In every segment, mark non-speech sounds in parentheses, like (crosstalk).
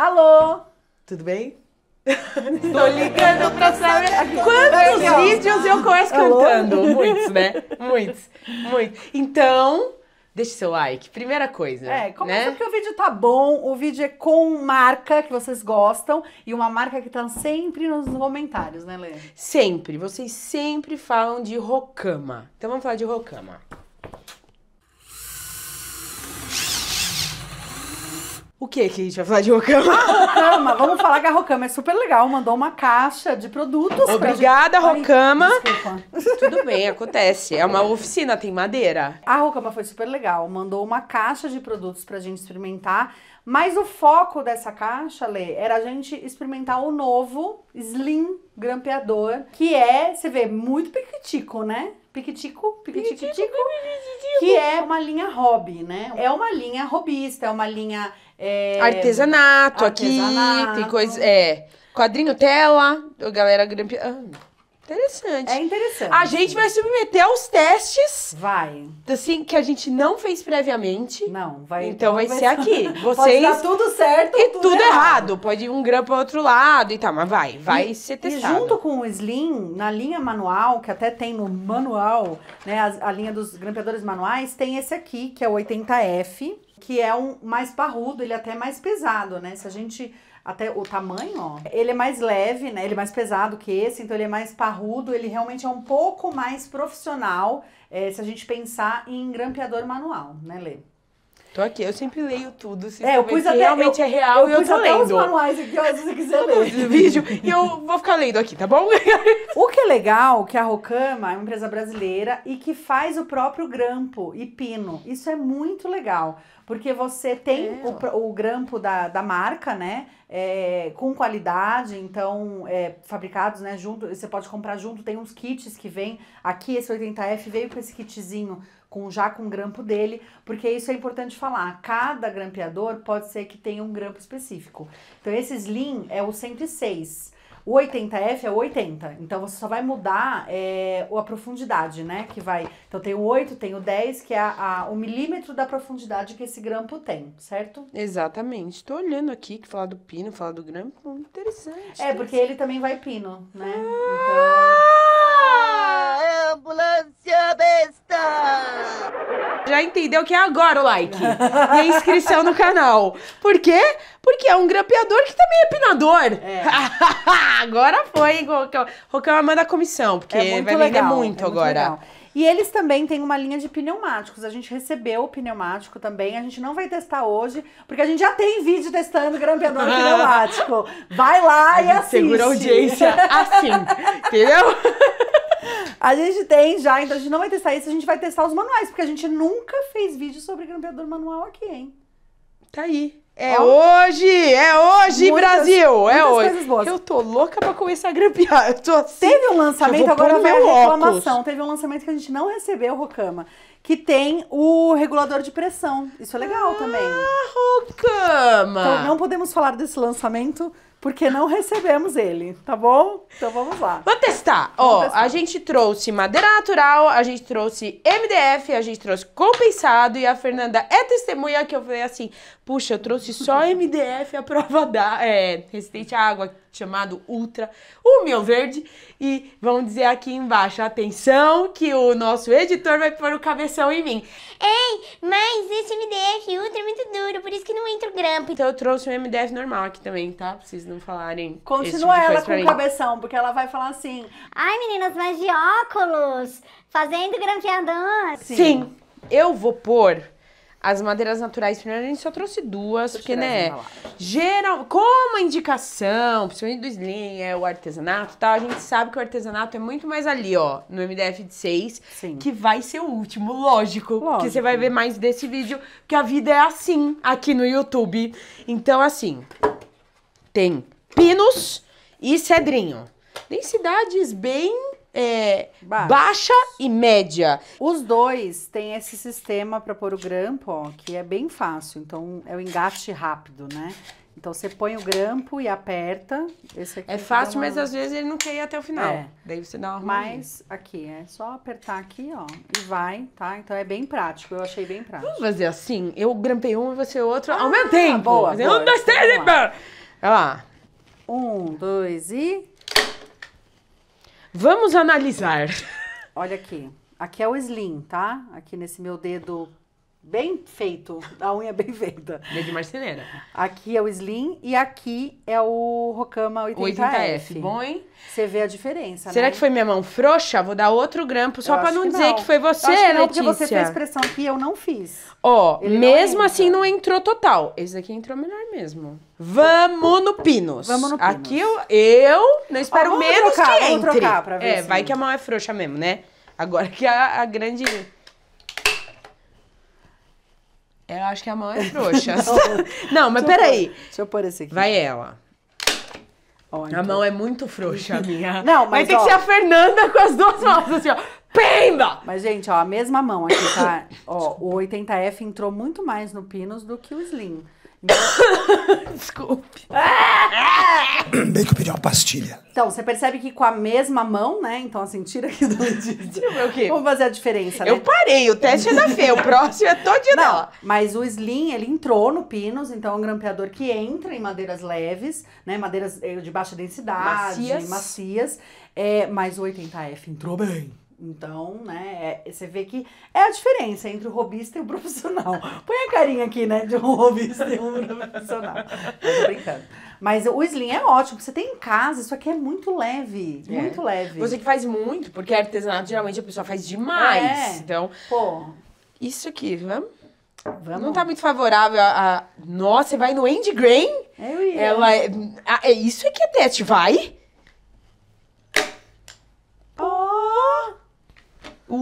Alô, tudo bem? Estou (laughs) ligando pra saber quantos vídeos eu conheço Alô? cantando. Muitos, né? Muitos, muitos. Então, deixe seu like, primeira coisa. É, começa né? porque o vídeo tá bom, o vídeo é com marca que vocês gostam e uma marca que tá sempre nos comentários, né, Lê? Sempre, vocês sempre falam de Rocama. Então vamos falar de Rocama. O que que a gente vai falar de Rocama? Ah, Rocama, vamos falar que a Rocama é super legal, mandou uma caixa de produtos. Obrigada, pra... Rocama. Ai, Tudo bem, acontece. É uma oficina, tem madeira. A Rocama foi super legal, mandou uma caixa de produtos pra gente experimentar, mas o foco dessa caixa, Lê, era a gente experimentar o novo Slim Grampeador, que é, você vê, muito piquitico, né? Piquitico, Piquitico, que é uma linha hobby, né? É uma linha hobbyista, é uma linha... É, artesanato, artesanato, aqui, tem coisa... É, quadrinho, tela, galera... Ah. Interessante. É interessante. A gente vai submeter aos testes. Vai. Assim, que a gente não fez previamente. Não, vai. Então vai ser aqui. Vocês. (laughs) Pode dar tudo certo. E tudo, tudo errado. errado. Pode ir um grampo para outro lado e tal, mas vai, vai e, ser testado. E junto com o Slim, na linha manual, que até tem no manual, né, a, a linha dos grampeadores manuais, tem esse aqui, que é o 80F, que é um mais parrudo, ele é até mais pesado, né? Se a gente até o tamanho, ó. Ele é mais leve, né? Ele é mais pesado que esse, então ele é mais parrudo, ele realmente é um pouco mais profissional é, se a gente pensar em grampeador manual, né, Lê? Tô aqui, eu sempre leio tudo, se é, eu pus até, realmente eu, é real eu, eu pus tô até lendo. os manuais aqui, ó, se você quiser ler. vídeo, e eu vou ficar lendo aqui, tá bom? (laughs) o que é legal, é que a Rocama é uma empresa brasileira e que faz o próprio grampo e pino. Isso é muito legal, porque você tem é, o, o, grampo da, da marca, né, é, com qualidade, então, é, fabricados, né, junto, você pode comprar junto, tem uns kits que vem, aqui esse 80F veio com esse kitzinho com já com o grampo dele, porque isso é importante falar. Cada grampeador pode ser que tenha um grampo específico. Então esse slim é o 106. O 80F é o 80, então você só vai mudar é, a profundidade, né? Que vai. Então tem o 8, tem o 10, que é a, a, o milímetro da profundidade que esse grampo tem, certo? Exatamente. Estou olhando aqui que falar do pino, falar do grampo, interessante. É, interessante. porque ele também vai pino, né? Ah! Então, Ambulância besta! Já entendeu que é agora o like e a inscrição no canal. Por quê? Porque é um grampeador que também é pinador. É. (laughs) agora foi, hein, Rocão? Rocão é manda a comissão, porque é vai vender legal, muito é agora. Muito e eles também têm uma linha de pneumáticos. A gente recebeu o pneumático também. A gente não vai testar hoje, porque a gente já tem vídeo testando grampeador (laughs) pneumático. Vai lá a e assiste. Segura a audiência assim, (laughs) entendeu? A gente tem já, então a gente não vai testar isso, a gente vai testar os manuais, porque a gente nunca fez vídeo sobre grampeador manual aqui, hein? Tá aí. É Ó, hoje! É hoje, muitas, Brasil! É muitas é hoje! Eu tô louca pra começar a grampear. Eu tô assim, Teve um lançamento, agora vai a reclamação. Óculos. Teve um lançamento que a gente não recebeu, Rocama, que tem o regulador de pressão. Isso é legal ah, também. Ah, Rocama! Então não podemos falar desse lançamento porque não recebemos ele, tá bom? Então vamos lá. Vamos testar. Vamos Ó, testar. a gente trouxe madeira natural, a gente trouxe MDF, a gente trouxe compensado e a Fernanda é testemunha que eu falei assim: puxa, eu trouxe só (laughs) MDF a prova da é, resistente à água, chamado Ultra, o meu verde. E vamos dizer aqui embaixo: atenção, que o nosso editor vai pôr o cabeção em mim. Ei, mas esse MDF Ultra é muito duro, por isso que não entra o grampo. Então eu trouxe um MDF normal aqui também, tá? Pra vocês não falarem. Tipo Continua tipo ela com o cabeção, porque ela vai falar assim: Ai, meninas, mas de óculos, fazendo grande Sim. Sim. Eu vou pôr as madeiras naturais, primeiro a gente só trouxe duas, Vou porque, né, geral, como indicação, principalmente do Slim, é o artesanato e tal, a gente sabe que o artesanato é muito mais ali, ó, no MDF de 6, Sim. que vai ser o último, lógico, lógico, que você vai ver mais desse vídeo, porque a vida é assim aqui no YouTube. Então, assim, tem pinos e cedrinho. Densidades bem é, baixa. baixa. e média. Os dois têm esse sistema para pôr o grampo, ó, que é bem fácil. Então, é o engate rápido, né? Então, você põe o grampo e aperta. Esse aqui é fácil, uma... mas às vezes ele não quer ir até o final. É. Daí você dá uma Mas aqui, é só apertar aqui, ó, e vai, tá? Então, é bem prático. Eu achei bem prático. Vamos fazer assim? Eu grampei um e você outro ah, ao mesmo tempo. Boa, boa. Um, dois, três então Olha lá. Um, dois e. Vamos analisar. Olha aqui. Aqui é o slim, tá? Aqui nesse meu dedo bem feito, a unha bem feita. Ele de marceneira. Aqui é o Slim e aqui é o Rocama 80F. 80F, bom, hein? Você vê a diferença, Será né? que foi minha mão frouxa? Vou dar outro grampo só para não, dizer que foi você, eu acho que não, porque você fez pressão que eu não fiz. Ó, mesmo não assim não entrou total. Esse daqui entrou melhor mesmo. Vamos no Pinos. Vamos no Pinos. Aqui eu, eu não espero Ó, menos trocar, que entre. Vamos trocar pra ver É, assim. vai que a mão é frouxa mesmo, né? Agora que a, a grande... Eu acho que é a mão é frouxa. não, mas peraí. deixa eu pôr esse aqui. Vai ela. Ó, então. A mão é muito frouxa, a (laughs) minha. Não, mas. Vai ter ó, que ser a Fernanda com as duas mãos, assim, ó. Penda! Mas, gente, ó, a mesma mão aqui, tá? ó, o 80F entrou muito mais no Pinos do que o Slim. Então... (laughs) Desculpe. Ah! bem (clears throat) que eu pedi uma pastilha. Então, você percebe que com a mesma mão, né? Então, assim, tira aqui do tipo, é o Vamos fazer a diferença, né? Eu parei, o teste é da Fê, o próximo é todo Não, dela. Mas o Slim, ele entrou no pinos, então é um grampeador que entra em madeiras leves, né? Madeiras eh, de baixa densidade, macias. macias é, mas o 80F entrou bem. Então, né, é, você vê que é a diferença entre o robista e o (laughs) profissional. Põe a carinha aqui, né, de um (laughs) robista e um profissional. Tô brincando. Mas o slim é ótimo, você tem em casa, isso aqui é muito leve, é. muito leve. Você que faz muito, porque é artesanato geralmente a pessoa faz demais. É. Então, pô, isso aqui, vamos Vamos. Não tá muito favorável a, a... Nossa, você vai no Andy grain Eu ia. Ela... É, a, ah, é, isso que até te vai?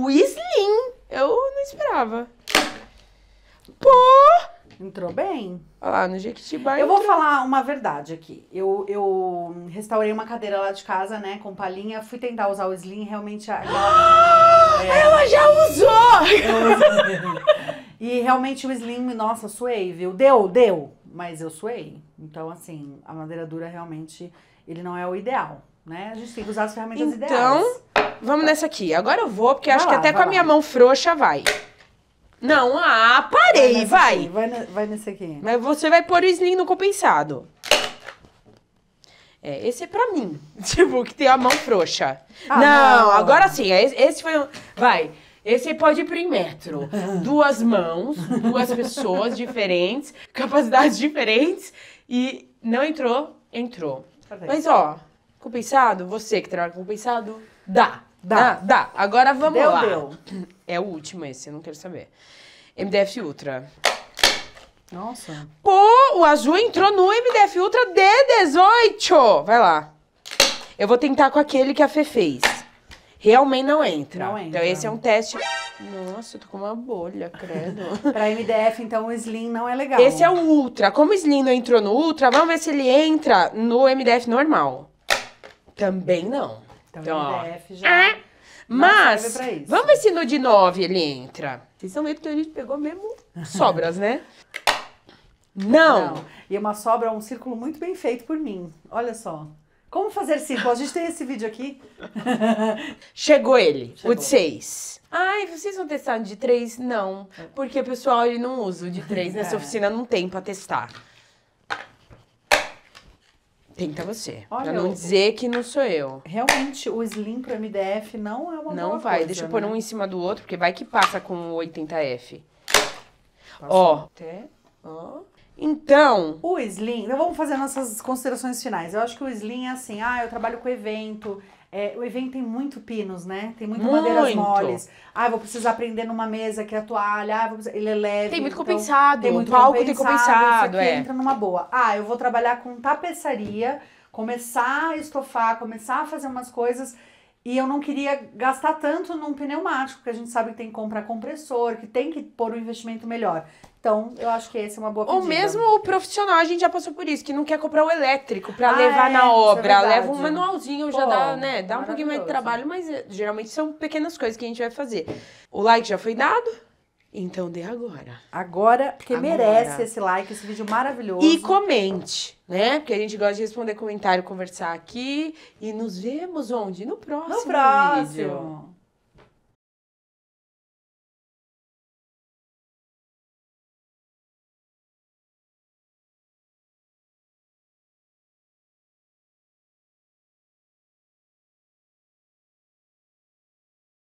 o Slim. Eu não esperava. Pô! Entrou bem. Olha lá, no Jequitibá Eu vou falar uma verdade aqui. Eu, eu restaurei uma cadeira lá de casa, né, com palhinha. Fui tentar usar o Slim, realmente... Ah! é, (gasps) Ela já usou! (laughs) e realmente o Slim, nossa, suei, viu? Deu, deu, mas eu suei. Então, assim, a madeira dura realmente, ele não é o ideal, né? A gente tem que usar as ferramentas então, ideais. Então, Vamos tá. nessa aqui. Agora eu vou, porque vai acho lá, que até com a minha mão frouxa vai. Não, ah, parei, vai. Vai, vai, vai nesse aqui. Mas você vai pôr o slim no compensado. É, esse é pra mim. (laughs) Tipo, que tem a mão frouxa. Ah, não, não, agora sim. É, esse foi um... Vai. Esse pode ir pro metro. (laughs) Duas mãos, duas pessoas diferentes, capacidades diferentes. E não entrou, entrou. Tá Mas ó, compensado, você que trabalha com compensado, dá. Dá. Ah, dá. Agora vamos deu, lá. Deu. É o último esse, eu não quero saber. MDF Ultra. Nossa. Pô, o azul entrou no MDF Ultra D18. Vai lá. Eu vou tentar com aquele que a Fê fez. Realmente não entra. Não entra. Então esse é um teste. Nossa, eu tô com uma bolha, credo. (laughs) pra MDF, então o Slim não é legal. Esse é o Ultra. Como o Slim não entrou no Ultra, vamos ver se ele entra no MDF normal. Também não. Então, então o MDF já. Ah, mas, vamos ver se no de 9 ele entra. Vocês estão vendo que então, a gente pegou mesmo (laughs) sobras, né? Não. Não. E uma sobra, um círculo muito bem feito por mim. Olha só. Como fazer círculo? A gente tem esse vídeo aqui. (laughs) Chegou ele, Chegou. o de seis. Ai, vocês vão testar de três? Não. É. Porque, pessoal, ele não usa o de três. Nessa é. oficina não tem pra testar. Tenta você. Olha, pra não eu... dizer que não sou eu. Realmente, o slim pro MDF não é uma Não vai. Coisa, Deixa eu pôr né? um em cima do outro, porque vai que passa com o 80F. ó. Até. Ó. Então. O slim. Então vamos fazer nossas considerações finais. Eu acho que o slim é assim. Ah, eu trabalho com evento é, o evento tem muito pinos, né? Tem muito, muito. madeiras moles. Ah, vou precisar prender numa mesa é a toalha. Ah, precisar... Ele é leve. Tem muito então, compensado. Tem muito palco compensado. Tem compensado isso aqui é. entra numa boa. Ah, eu vou trabalhar com tapeçaria, começar a estofar, começar a fazer umas coisas e eu não queria gastar tanto num pneumático, que a gente sabe que tem que comprar compressor, que tem que pôr um investimento melhor. Então, eu acho que essa é uma boa pedida. Ou mesmo o profissional, a gente já passou por isso, que não quer comprar o elétrico para ah, é, levar é, na obra. É Leva um manualzinho, Pô, já dá, né? Dá um pouquinho mais de trabalho, mas é, geralmente são pequenas coisas que a gente vai fazer. O like já foi dado. Então dê agora. Agora, porque agora. merece esse like, esse vídeo maravilhoso. E comente, né? Porque a gente gosta de responder comentário, conversar aqui. E nos vemos onde? No próximo. No próximo. Vídeo.